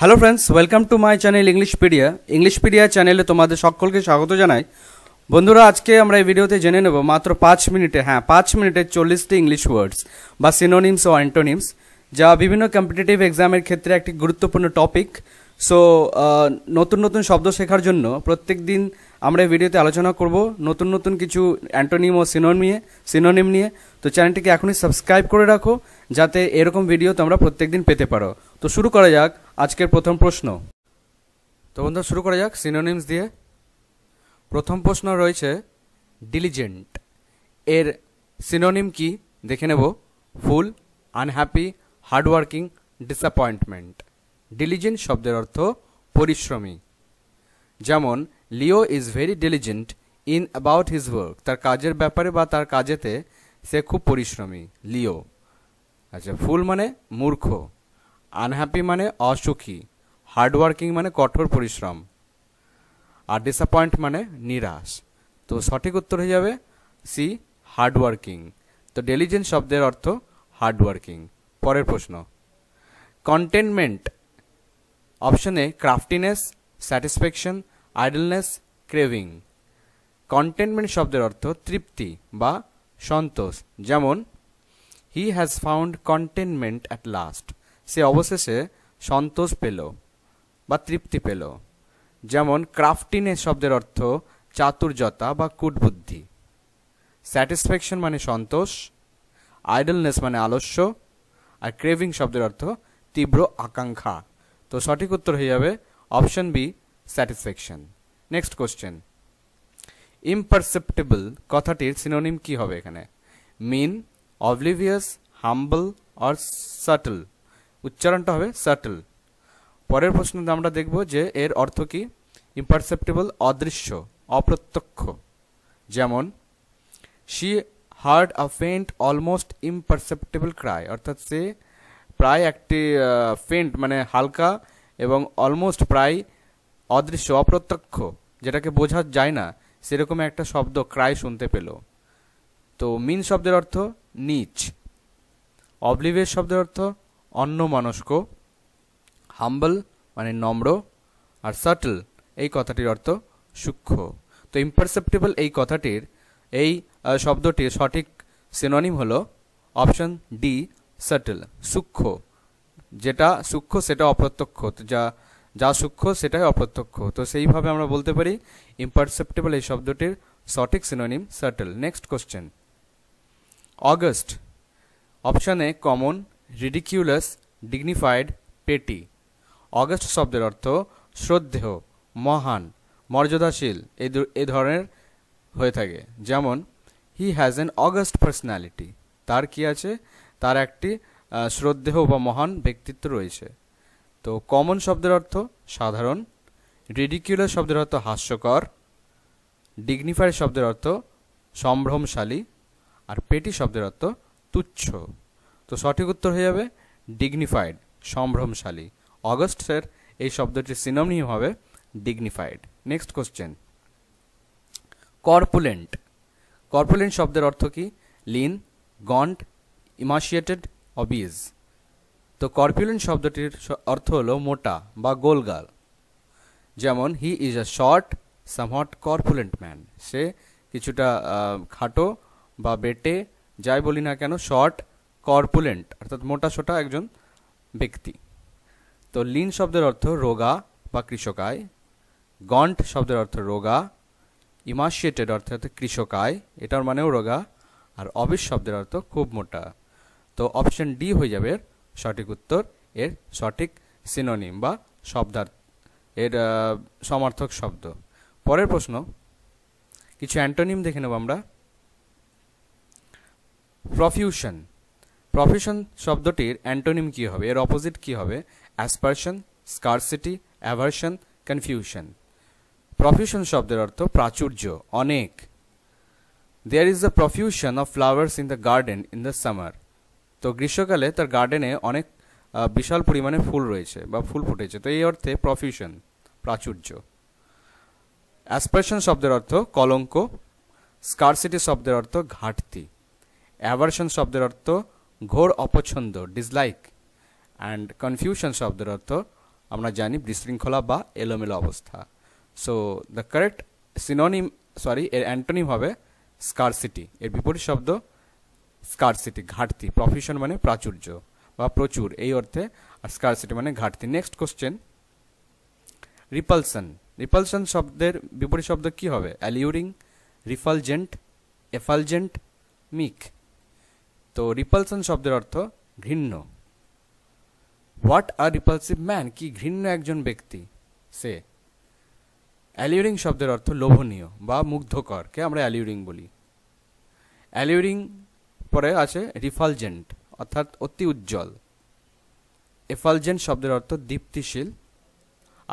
hello friends welcome to my channel Englishpedia Englishpedia চ্যানেলে তোমাদের সকলকে স্বাগত জানাই বন্ধুরা আজকে আমরা এই ভিডিওতে জেনে নেব মাত্র পাঁচ মিনিটে হ্যাঁ পাঁচ মিনিটে চল্লিশটি ইংলিশ ওয়ার্ডস বা সিনোনিমস ও অ্যান্টোনিমস যা বিভিন্ন কম্পিটিটিভ এক্সামের ক্ষেত্রে একটি গুরুত্বপূর্ণ টপিক সো নতুন নতুন শব্দ শেখার জন্য প্রত্যেক দিন আমরা এই ভিডিওতে আলোচনা করব নতুন নতুন কিছু অ্যান্টোনিম ও সিনোনিয়ে নিয়ে সিনোনিম নিয়ে তো চ্যানেলটিকে এখনই সাবস্ক্রাইব করে রাখো যাতে এরকম ভিডিও তোমরা প্রত্যেক দিন পেতে পারো তো শুরু করা যাক আজকের প্রথম প্রশ্ন তো বন্ধু শুরু করা যাক সিনোনিমস দিয়ে প্রথম প্রশ্ন রয়েছে ডিলিজেন্ট এর সিনোনিম কি দেখে নেব full unhappy hardworking disappointment diligent শব্দের অর্থ পরিশ্রমী যেমন Leo is very diligent in about his work তার কাজের ব্যাপারে বা তার কাজেতে সে খুব পরিশ্রমী লিও আচ্ছা ফুল মানে মূর্খ আনহ্যাপি মানে অসুখী হার্ডওয়ার্কিং মানে কঠোর পরিশ্রম আর ডিসঅ্যাপয়েন্ট মানে নিরাশ তো সঠিক উত্তর হয়ে যাবে সি হার্ডওয়ার্কিং তো ডেলিজেন্ট শব্দের অর্থ হার্ডওয়ার্কিং পরের প্রশ্ন কন্টেনমেন্ট অপশনে craftiness satisfaction idleness craving contentment শব্দের অর্থ তৃপ্তি বা সন্তোষ যেমন he has found contentment at last সে অবশেষে সন্তোষ পেল বা তৃপ্তি পেল যেমন ক্রাফটিনে শব্দের অর্থ চাতুর্যতা বা কূটবুদ্ধি স্যাটিসফ্যাকশন মানে সন্তোষ আইডলনেস মানে আলস্য আর ক্রেভিং শব্দের অর্থ তীব্র আকাঙ্ক্ষা তো সঠিক উত্তর হয়ে যাবে option B satisfaction next question imperceptible কথাটির সিনোনিম কি হবে এখানে মিন অবলিভিয়াস হাম্বল আর সাটল উচ্চারণটা হবে সাটল পরের প্রশ্নতে আমরা দেখব যে এর অর্থ কি ইম্পারসেপ্টেবল অদৃশ্য অপ্রত্যক্ষ যেমন she heard a faint almost imperceptible cry অর্থাৎ সে প্রায় একটি ফেন্ট মানে হালকা এবং অলমোস্ট প্রায় অদৃশ্য অপ্রত্যক্ষ যেটাকে বোঝা যায় না সেরকম একটা শব্দ ক্রাই শুনতে পেল তো মিন শব্দের অর্থ নিচ অবলিভের শব্দের অর্থ অন্য মনস্ক হাম্বল মানে নম্র আর সাটল এই কথাটির অর্থ সূক্ষ্ম তো ইম্পারসেপ্টেবল এই কথাটির এই শব্দটির সঠিক সিনোনিম হলো অপশন ডি সাটল সূক্ষ্ম যেটা সূক্ষ্ম সেটা অপ্রত্যক্ষ যা যা সূক্ষ্ম সেটাই অপ্রত্যক্ষ তো সেইভাবে আমরা বলতে পারি ইম্পারসেপ্টেবল এই শব্দটির সঠিক synonym subtle next question august অপশানে common ridiculous dignified petty august শব্দের অর্থ শ্রদ্ধেহ মহান মর্যাদাশীল এই এ ধরনের হয়ে থাকে যেমন he has an august personality তার কি আছে তার একটি শ্রদ্ধেহ বা মহান ব্যক্তিত্ব রয়েছে তো কমন শব্দের অর্থ সাধারণ রেডিকিউলার শব্দের অর্থ হাস্যকর ডিগনিফাই শব্দের অর্থ সম্ভ্রমশালী আর পেটি শব্দের অর্থ তুচ্ছ তো সঠিক উত্তর হয়ে যাবে ডিগনিফাইড সম্ভ্রমশালী অগস্টের এই শব্দটি সিনোনিম হবে dignified next question corpulent corpulent শব্দের অর্থ কি লিন গন্ট ইমাশিয়েটেড অবিজ তো কর্পিউলেন্ট শব্দটির অর্থ হলো মোটা বা গোলগাল যেমন he is a short somewhat corpulent man সে কিছুটা খাটো বা বেটে যাই বলি না কেন শর্ট কর্পুলেন্ট অর্থাৎ মোটা সোটা একজন ব্যক্তি তো লিন শব্দের অর্থ রোগা বা কৃষকায় গন্ট শব্দের অর্থ রোগা ইমাসিয়েটেড অর্থাৎ কৃষকায় এটার মানেও রোগা আর অবিশ শব্দের অর্থ খুব মোটা তো অপশন ডি হয়ে যাবে সঠিক উত্তর এর সঠিক সিনোনিম বা শব্দার এর সমর্থক শব্দ পরের প্রশ্ন কিছু অ্যান্টোনিম দেখে নেব আমরা প্রফিউশন প্রফিউশন শব্দটির অ্যান্টোনিম কী হবে এর অপোজিট কী হবে aspersion scarcity aversion confusion profusion শব্দের অর্থ প্রাচুর্য অনেক there is the profusion of flowers in the garden in the summer তো গ্রীষ্মকালে তার গার্ডেনে অনেক বিশাল পরিমাণে ফুল রয়েছে বা ফুল ফুটেছে তো এই অর্থে প্রফিউশন প্রাচুর্য অ্যাসপারেশন শব্দের অর্থ কলঙ্ক স্কারসিটি শব্দের অর্থ ঘাটতি অ্যাভারশন শব্দের অর্থ ঘোর অপছন্দ ডিসলাইক অ্যান্ড কনফিউশন শব্দের অর্থ আমরা জানি বিশৃঙ্খলা বা এলোমেলো অবস্থা so the correct synonym sorry এর অ্যান্টোনিম হবে স্কারসিটি এর বিপরীত শব্দ স্কারসিটি ঘাটতি প্রফিশন মানে প্রাচুর্য বা প্রচুর এই অর্থে আর স্কারসিটি মানে ঘাটতি নেক্সট কোশ্চেন রিপালসন রিপালসন শব্দের বিপরীত শব্দ কি হবে অ্যালিউরিং রিফালজেন্ট এফালজেন্ট মিক তো রিপালসন শব্দের অর্থ ঘৃণ্য হোয়াট আর রিপালসিভ ম্যান কি ঘৃণ্য একজন ব্যক্তি সে অ্যালিউরিং শব্দের অর্থ লোভনীয় বা মুগ্ধকরকে আমরা অ্যালিউরিং বলি অ্যালিউরিং এরপরে আছে রিফালজেন্ট অর্থাৎ অতি উজ্জ্বল এফালজেন্ট শব্দের অর্থ দীপ্তিশীল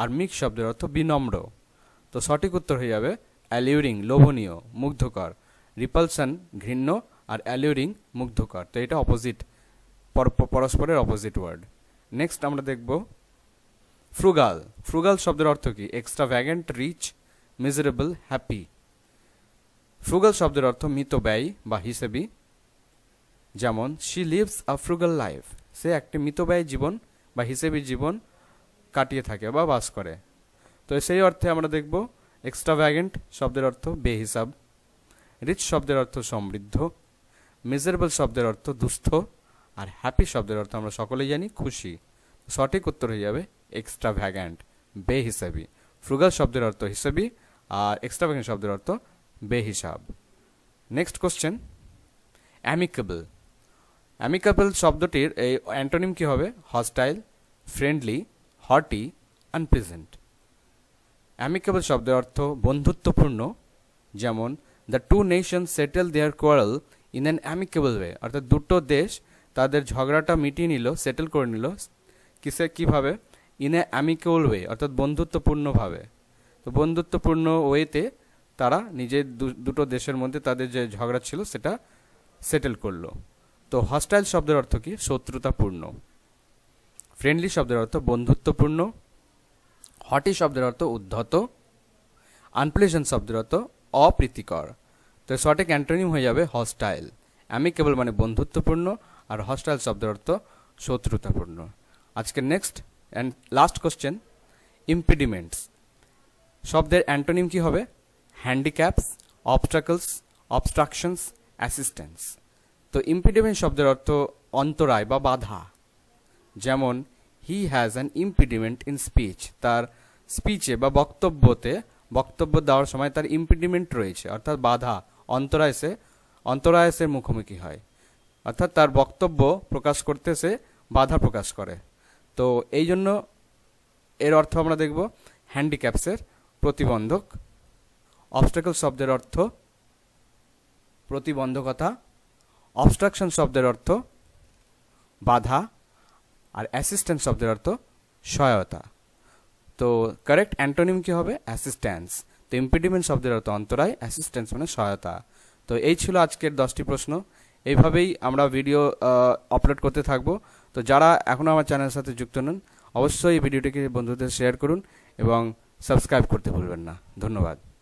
আর মিক্স শব্দের অর্থ বিনম্র তো সঠিক উত্তর হয়ে যাবে অ্যালিউরিং লোভনীয় মুগ্ধকর রিপালসান ঘৃণ্য আর অ্যালিউরিং মুগ্ধকর তো এটা অপোজিট পরস্পরের অপোজিট ওয়ার্ড নেক্সট আমরা দেখব ফ্রুগাল ফ্রুগাল শব্দের অর্থ কি extravagant rich miserable happy frugal শব্দের অর্থ মিত ব্যয় বা হিসেবি যেমন she lives a frugal life সে একটি মিতব্যয়ী জীবন বা হিসেবে জীবন কাটিয়ে থাকে বা বাস করে তো সেই অর্থে আমরা দেখব এক্সট্রাভ্যাগেন্ট শব্দের অর্থ বেহিসাব রিচ শব্দের অর্থ সমৃদ্ধ মেজারেবল শব্দের অর্থ দুস্থ আর হ্যাপি শব্দের অর্থ আমরা সকলেই জানি খুশি সঠিক উত্তর হয়ে যাবে বে হিসাবি ফ্রুগাল শব্দের অর্থ হিসাবি আর এক্সট্রাভ্যাগেন্ট শব্দের অর্থ বেহিসাব নেক্সট কোশ্চেন অ্যামিকেবল অ্যামিকাবল শব্দটির এই অ্যান্টোনিম কী হবে হস্টাইল ফ্রেন্ডলি হটি আনপ্রেজেন্ট অ্যামিকাবল শব্দের অর্থ বন্ধুত্বপূর্ণ যেমন the two nation settle their quarrel in an amicable way অর্থাৎ দুটো দেশ তাদের ঝগড়াটা মিটিয়ে নিল সেটেল করে নিল কিসে কীভাবে ইন এ অ্যামিকেবল ওয়ে অর্থাৎ বন্ধুত্বপূর্ণভাবে তো বন্ধুত্বপূর্ণ ওয়েতে তারা নিজের দুটো দেশের মধ্যে তাদের যে ঝগড়া ছিল সেটা সেটেল করলো তো হস্টাইল শব্দের অর্থ কি শত্রুতাপূর্ণ ফ্রেন্ডলি শব্দের অর্থ বন্ধুত্বপূর্ণ হটি শব্দের অর্থ উদ্ধত আনপ্লেজেন্ট শব্দের অর্থ অপ্রীতিকর তো সঠিক অ্যান্টোনিম হয়ে যাবে হস্টাইল কেবল মানে বন্ধুত্বপূর্ণ আর হস্টাইল শব্দের অর্থ শত্রুতাপূর্ণ আজকে next and last question impediments শব্দের অ্যান্টোনিম কি হবে হ্যান্ডিক্যাপস অবস্ট্রাকলস অবস্ট্রাকশনস অ্যাসিস্ট্যান্স তো ইম্পিডিমেন্ট শব্দের অর্থ অন্তরায় বা বাধা যেমন he has an impediment in speech তার স্পিচে বা বক্তব্যতে বক্তব্য দেওয়ার সময় তার ইম্পিডিমেন্ট রয়েছে অর্থাৎ বাধা অন্তরায় সে অন্তরায় সে মুখোমুখি হয় অর্থাৎ তার বক্তব্য প্রকাশ করতে সে বাধা প্রকাশ করে তো এই জন্য এর অর্থ আমরা দেখব হ্যান্ডিক্যাপসের প্রতিবন্ধক অবস্টেকল শব্দের অর্থ প্রতিবন্ধকতা অবস্ট্রাকশন শব্দের অর্থ বাধা আর অ্যাসিস্ট্যান্স শব্দের অর্থ সহায়তা তো কারেক্ট অ্যান্টোনিম কি হবে অ্যাসিস্ট্যান্স তো ইম্পিডিমেন্ট শব্দের অর্থ অন্তরায় অ্যাসিস্ট্যান্স মানে সহায়তা তো এই ছিল আজকের দশটি প্রশ্ন এইভাবেই আমরা ভিডিও আপলোড করতে থাকবো তো যারা এখনও আমার চ্যানেলের সাথে যুক্ত নন অবশ্যই এই ভিডিওটিকে বন্ধুদের শেয়ার করুন এবং সাবস্ক্রাইব করতে ভুলবেন না ধন্যবাদ